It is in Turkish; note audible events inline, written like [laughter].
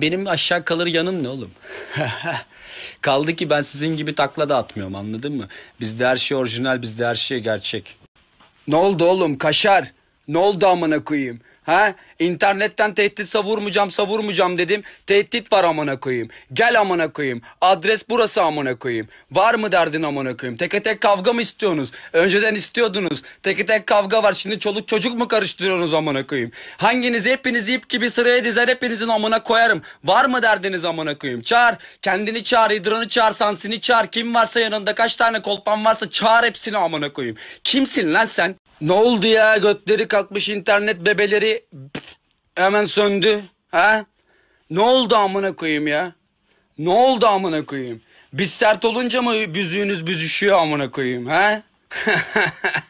Benim aşağı kalır yanım ne oğlum? [laughs] Kaldı ki ben sizin gibi takla da atmıyorum anladın mı? Bizde her şey orijinal, bizde her şey gerçek. Ne oldu oğlum kaşar? Ne oldu amına koyayım? Ha? İnternetten tehdit savurmayacağım savurmayacağım dedim. Tehdit var amına koyayım. Gel amına koyayım. Adres burası amına koyayım. Var mı derdin amına koyayım? Teke tek kavga mı istiyorsunuz? Önceden istiyordunuz. Teke tek kavga var. Şimdi çoluk çocuk mu karıştırıyorsunuz amına koyayım? Hanginiz hepiniz ip gibi sıraya dizer hepinizin amına koyarım. Var mı derdiniz amına koyayım? Çağır. Kendini çağır. Hidranı çağır. Sansini çağır. Kim varsa yanında kaç tane kolpan varsa çağır hepsini amına koyayım. Kimsin lan sen? Ne oldu ya götleri kalkmış internet bebeleri pf, hemen söndü. Ha? Ne oldu amına koyayım ya? Ne oldu amına koyayım? Biz sert olunca mı büzüğünüz büzüşüyor amına koyayım ha? [laughs]